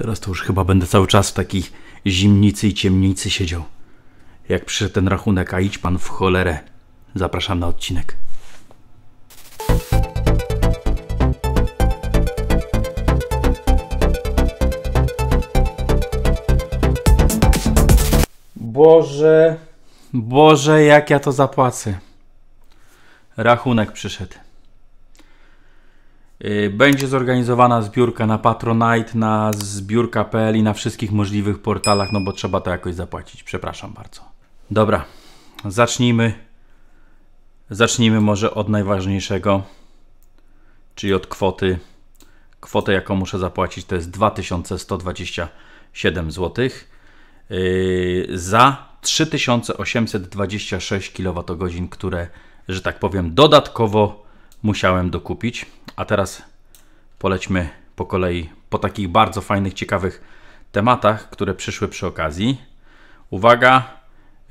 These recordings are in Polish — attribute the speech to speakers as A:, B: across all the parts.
A: Teraz to już chyba będę cały czas w takiej zimnicy i ciemnicy siedział. Jak przyszedł ten rachunek, a idź pan w cholerę. Zapraszam na odcinek. Boże. Boże, jak ja to zapłacę. Rachunek przyszedł. Y, będzie zorganizowana zbiórka na Patronite, na zbiórka.pl i na wszystkich możliwych portalach, no bo trzeba to jakoś zapłacić. Przepraszam bardzo. Dobra, zacznijmy. Zacznijmy może od najważniejszego, czyli od kwoty. Kwotę, jaką muszę zapłacić, to jest 2127 zł yy, za 3826 kWh, które, że tak powiem, dodatkowo musiałem dokupić. A teraz polećmy po kolei po takich bardzo fajnych, ciekawych tematach, które przyszły przy okazji. Uwaga,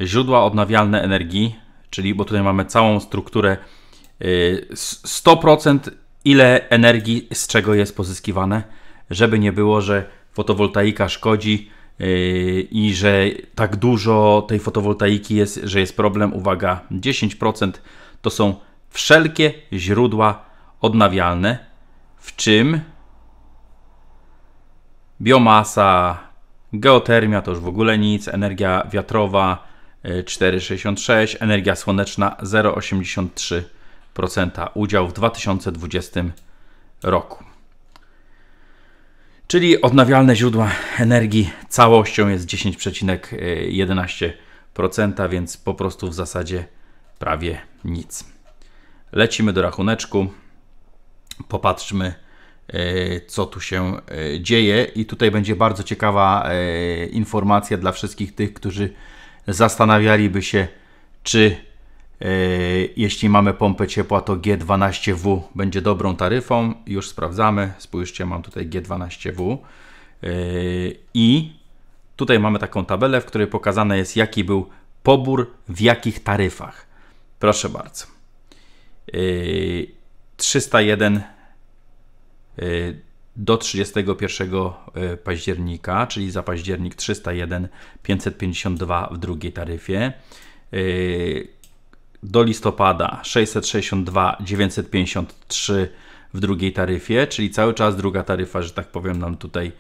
A: źródła odnawialne energii, czyli bo tutaj mamy całą strukturę 100% y, ile energii z czego jest pozyskiwane, żeby nie było, że fotowoltaika szkodzi y, i że tak dużo tej fotowoltaiki jest, że jest problem. Uwaga, 10% to są wszelkie źródła odnawialne, w czym biomasa, geotermia to już w ogóle nic, energia wiatrowa 4,66, y, energia słoneczna 0,83% udział w 2020 roku. Czyli odnawialne źródła energii całością jest 10,11%, więc po prostu w zasadzie prawie nic. Lecimy do rachuneczku. Popatrzmy, e, co tu się e, dzieje. I tutaj będzie bardzo ciekawa e, informacja dla wszystkich tych, którzy zastanawialiby się, czy jeśli mamy pompę ciepła, to G12W będzie dobrą taryfą. Już sprawdzamy. Spójrzcie, mam tutaj G12W. I tutaj mamy taką tabelę, w której pokazane jest, jaki był pobór w jakich taryfach. Proszę bardzo. 301 y, do 31 y, października, czyli za październik 301 552 w drugiej taryfie. Y, do listopada 662 953 w drugiej taryfie, czyli cały czas druga taryfa, że tak powiem, nam tutaj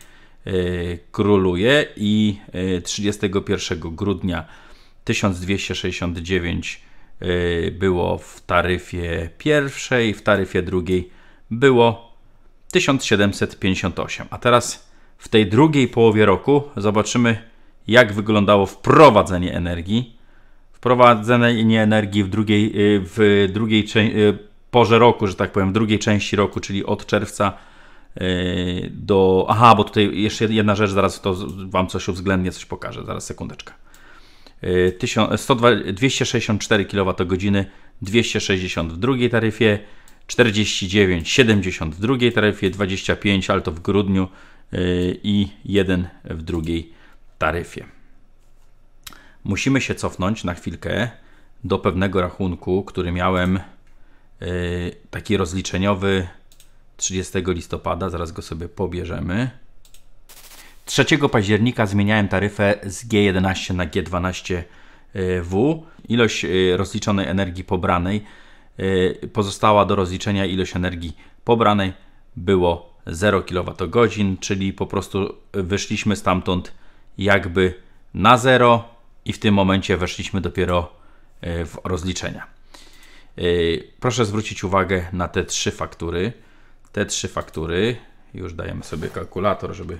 A: króluje i 31 grudnia 1269 Y, było w taryfie pierwszej, w taryfie drugiej było 1758. A teraz w tej drugiej połowie roku zobaczymy, jak wyglądało wprowadzenie energii. Wprowadzenie energii w drugiej, y, w drugiej y, porze roku, że tak powiem, w drugiej części roku, czyli od czerwca do. Aha, bo tutaj jeszcze jedna rzecz, zaraz to Wam coś uwzględnię, coś pokażę, zaraz sekundeczkę. 264 kWh 260 w drugiej taryfie, 49,70 w drugiej taryfie, 25 ale to w grudniu y, i 1 w drugiej taryfie. Musimy się cofnąć na chwilkę do pewnego rachunku, który miałem y, taki rozliczeniowy 30 listopada, zaraz go sobie pobierzemy. 3 października zmieniałem taryfę z G11 na G12W. E, ilość e, rozliczonej energii pobranej e, pozostała do rozliczenia ilość energii pobranej było 0 kWh, czyli po prostu wyszliśmy stamtąd jakby na zero i w tym momencie weszliśmy dopiero w rozliczenia. Proszę zwrócić uwagę na te trzy faktury. Te trzy faktury, już dajemy sobie kalkulator, żeby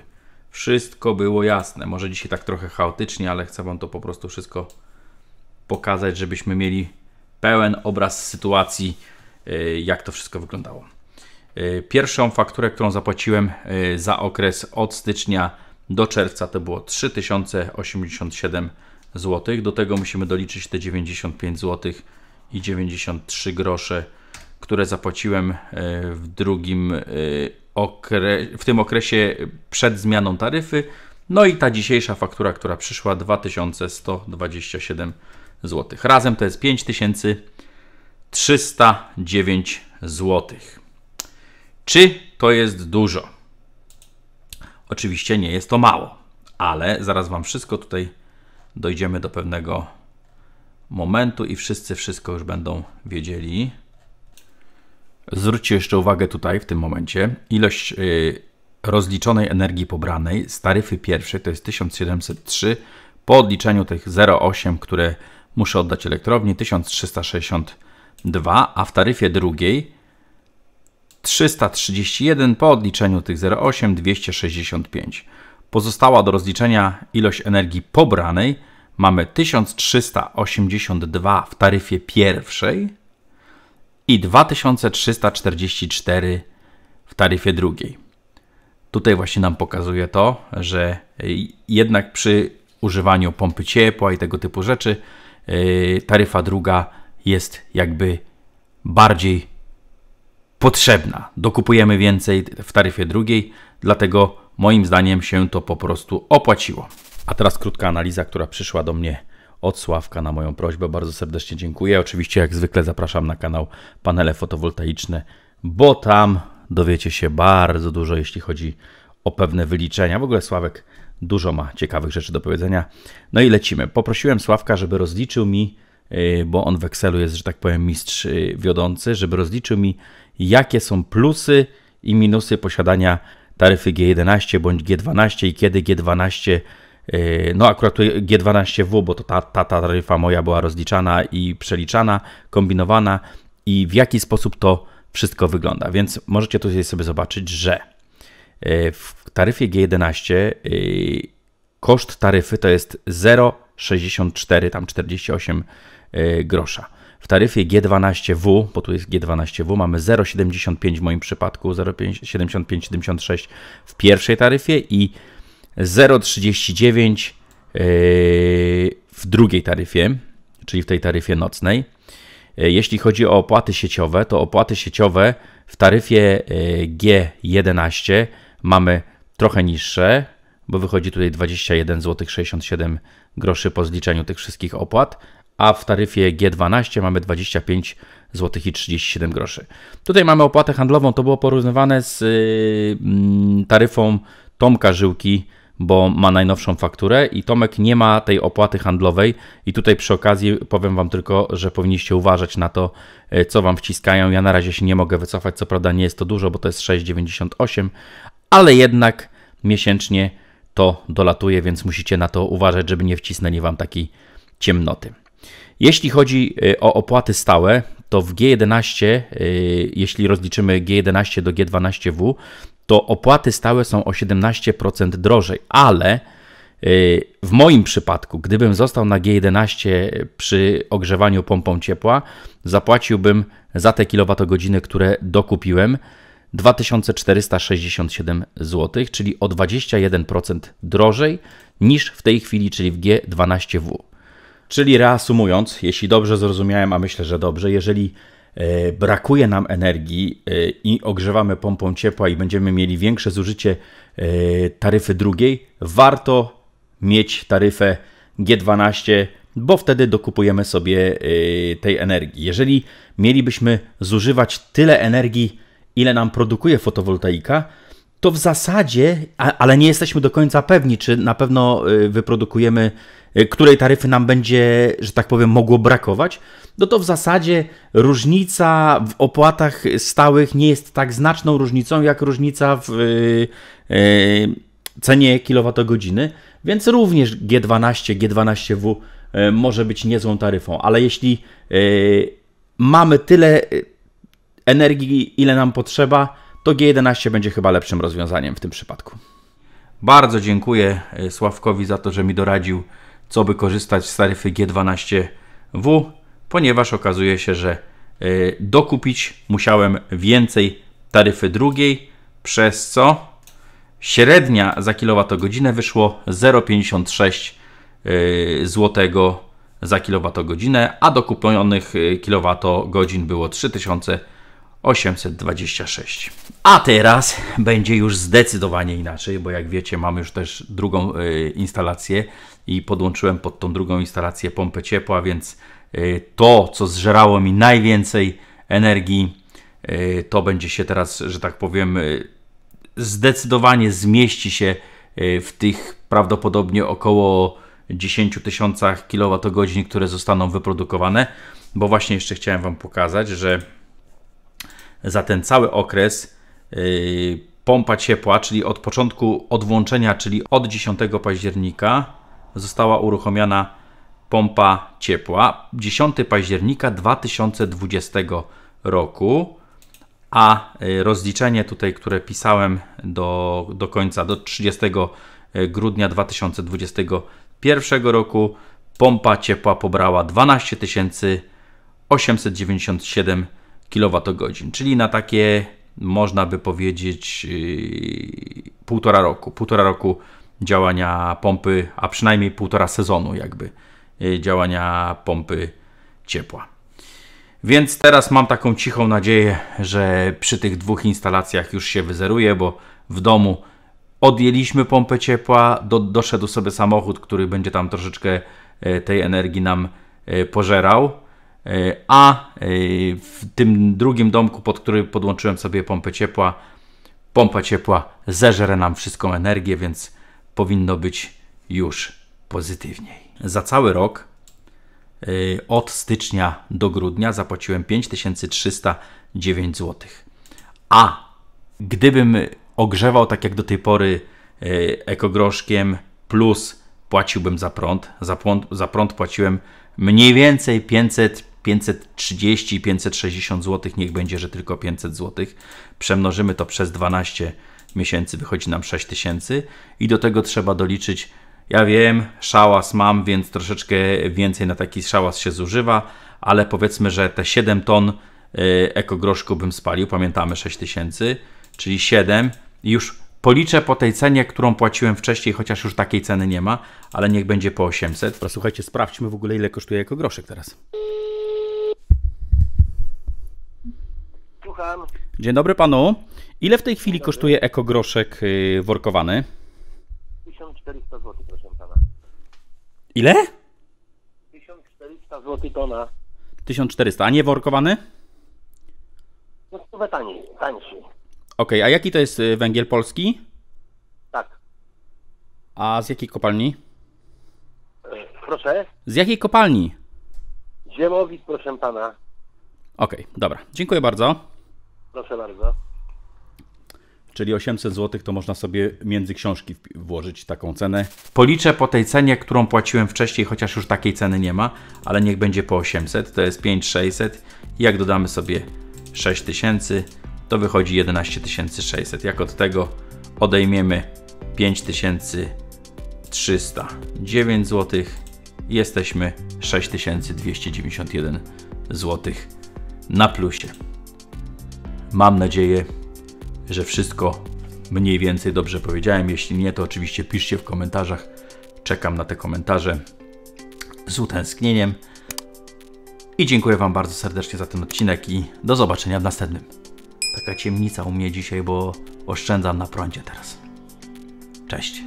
A: wszystko było jasne. Może dzisiaj tak trochę chaotycznie, ale chcę Wam to po prostu wszystko pokazać, żebyśmy mieli pełen obraz sytuacji, y, jak to wszystko wyglądało. Y, pierwszą fakturę, którą zapłaciłem y, za okres od stycznia do czerwca, to było 3087 zł. Do tego musimy doliczyć te 95 zł i 93 grosze, które zapłaciłem w drugim okre, w tym okresie przed zmianą taryfy. No i ta dzisiejsza faktura, która przyszła 2127 zł. Razem to jest 5309 zł. Czy to jest dużo? Oczywiście nie jest to mało, ale zaraz Wam wszystko tutaj dojdziemy do pewnego momentu i wszyscy wszystko już będą wiedzieli. Zwróćcie jeszcze uwagę tutaj w tym momencie, ilość y, rozliczonej energii pobranej z taryfy pierwszej to jest 1703, po odliczeniu tych 0,8, które muszę oddać elektrowni 1362, a w taryfie drugiej 331 po odliczeniu tych 0,8 265. Pozostała do rozliczenia ilość energii pobranej mamy 1382 w taryfie pierwszej i 2344 w taryfie drugiej. Tutaj właśnie nam pokazuje to, że y, jednak przy używaniu pompy ciepła i tego typu rzeczy y, taryfa druga jest jakby bardziej potrzebna. Dokupujemy więcej w taryfie drugiej, dlatego moim zdaniem się to po prostu opłaciło. A teraz krótka analiza, która przyszła do mnie od Sławka na moją prośbę. Bardzo serdecznie dziękuję. Oczywiście, jak zwykle, zapraszam na kanał Panele Fotowoltaiczne, bo tam dowiecie się bardzo dużo, jeśli chodzi o pewne wyliczenia. W ogóle Sławek dużo ma ciekawych rzeczy do powiedzenia. No i lecimy. Poprosiłem Sławka, żeby rozliczył mi, y, bo on w Excelu jest, że tak powiem, mistrz y, wiodący, żeby rozliczył mi, jakie są plusy i minusy posiadania taryfy G11 bądź G12 i kiedy G12 Yy, no akurat G12W, bo to ta, ta, ta taryfa moja była rozliczana i przeliczana, kombinowana i w jaki sposób to wszystko wygląda. Więc możecie tutaj sobie zobaczyć, że yy, w taryfie G11 yy, koszt taryfy to jest 0,64, tam 48 grosza. W taryfie G12W, bo tu jest G12W, mamy 0,75 w moim przypadku, 0,75-76 w pierwszej taryfie i 0,39 e, w drugiej taryfie, czyli w tej taryfie nocnej. E, jeśli chodzi o opłaty sieciowe, to opłaty sieciowe w taryfie e, G11 mamy trochę niższe, bo wychodzi tutaj 21,67 zł groszy po zliczeniu tych wszystkich opłat, a w taryfie G12 mamy 25 zł i 37 groszy. Tutaj mamy opłatę handlową, to było porównywane z taryfą Tomka Żyłki bo ma najnowszą fakturę i Tomek nie ma tej opłaty handlowej. I tutaj przy okazji powiem Wam tylko, że powinniście uważać na to, e, co Wam wciskają. Ja na razie się nie mogę wycofać, co prawda nie jest to dużo, bo to jest 6,98, ale jednak miesięcznie to dolatuje, więc musicie na to uważać, żeby nie wcisnęli Wam takiej ciemnoty. Jeśli chodzi e, o opłaty stałe, to w G11, e, jeśli rozliczymy G11 do G12W, to opłaty stałe są o 17% drożej, ale y, w moim przypadku, gdybym został na G11 przy ogrzewaniu pompą ciepła, zapłaciłbym za te kilowatogodziny, które dokupiłem 2467 zł, czyli o 21% drożej niż w tej chwili, czyli w G12W. Czyli reasumując, jeśli dobrze zrozumiałem, a myślę, że dobrze, jeżeli E, brakuje nam energii e, i ogrzewamy pompą ciepła i będziemy mieli większe zużycie e, taryfy drugiej, warto mieć taryfę G12, bo wtedy dokupujemy sobie tej energii. Jeżeli mielibyśmy zużywać tyle energii, ile nam produkuje fotowoltaika, to w zasadzie, ale nie jesteśmy do końca pewni, czy na pewno wyprodukujemy Y, której taryfy nam będzie, że tak powiem, mogło brakować, no to w zasadzie różnica w opłatach stałych nie jest tak znaczną różnicą, jak różnica w y, y, cenie kilowatogodziny, więc również G12, G12W może być niezłą taryfą, ale jeśli mamy tyle energii, ile nam potrzeba, to G11 będzie chyba lepszym rozwiązaniem w tym przypadku. Bardzo dziękuję Sławkowi za to, że mi doradził co by korzystać z taryfy G12W, ponieważ okazuje się, że e, dokupić musiałem więcej taryfy drugiej, przez co średnia za kilowatogodzinę wyszło 0,56 e, złotego za kilowatogodzinę, a dokupionych e, kilowatogodzin było 3000 826. A teraz będzie już zdecydowanie inaczej, bo jak wiecie, mam już też drugą y, instalację i podłączyłem pod tą drugą instalację pompę ciepła, więc y, to, co zżerało mi najwięcej energii, y, to będzie się teraz, że tak powiem, zdecydowanie zmieści się w tych prawdopodobnie około 10 tysiącach kWh, które zostaną wyprodukowane, bo właśnie jeszcze chciałem Wam pokazać, że za ten cały okres y, pompa ciepła, czyli od początku odłączenia, czyli od 10 października została uruchomiona pompa ciepła 10 października 2020 roku, a y, rozliczenie tutaj, które pisałem do, do końca, do 30 y, grudnia 2021 roku, pompa ciepła pobrała 12 897 kWh, czyli na takie można by powiedzieć yy, półtora roku, półtora roku działania pompy, a przynajmniej półtora sezonu jakby yy, działania pompy ciepła. Więc teraz mam taką cichą nadzieję, że przy tych dwóch instalacjach już się wyzeruje, bo w domu odjęliśmy pompę ciepła, do, doszedł sobie samochód, który będzie tam troszeczkę e, tej energii nam e, pożerał. E, a e, w tym drugim domku, pod który podłączyłem sobie pompę ciepła, pompa ciepła zeżre nam wszystką energię, więc powinno być już pozytywniej. Za cały rok e, od stycznia do grudnia zapłaciłem 5309 zł. A gdybym ogrzewał tak jak do tej pory ekogroszkiem plus płaciłbym za prąd, za prąd, za prąd płaciłem mniej więcej 500 530 560 zł, niech będzie, że tylko 500 zł. Przemnożymy to przez 12 miesięcy, wychodzi nam 6000 i do tego trzeba doliczyć ja wiem, szałas mam, więc troszeczkę więcej na taki szałas się zużywa, ale powiedzmy, że te 7 ton y, ekogroszku bym spalił, pamiętamy 6000, czyli 7 już policzę po tej cenie, którą płaciłem wcześniej, chociaż już takiej ceny nie ma, ale niech będzie po 800. Słuchajcie, sprawdźmy w ogóle ile kosztuje ekogroszek teraz. Dzień dobry panu. Ile w tej chwili kosztuje ekogroszek y, workowany? 1400 zł, proszę pana. Ile? 1400 zł tona. 1400, a nie workowany? No spróbę taniej, tańszy. Okej, okay, a jaki to jest y, węgiel polski? Tak. A z jakiej kopalni? E, proszę? Z jakiej kopalni? Ziemowic, proszę pana. Okej, okay, dobra. Dziękuję bardzo. Proszę bardzo. Czyli 800 zł to można sobie między książki włożyć taką cenę. Policzę po tej cenie, którą płaciłem wcześniej, chociaż już takiej ceny nie ma, ale niech będzie po 800, to jest 5600. Jak dodamy sobie 6000, to wychodzi 11600. Jak od tego odejmiemy 5309 zł, jesteśmy 6291 zł na plusie. Mam nadzieję, że wszystko mniej więcej dobrze powiedziałem. Jeśli nie, to oczywiście piszcie w komentarzach. Czekam na te komentarze z utęsknieniem. I dziękuję Wam bardzo serdecznie za ten odcinek i do zobaczenia w następnym. Taka ciemnica u mnie dzisiaj, bo oszczędzam na prądzie teraz. Cześć.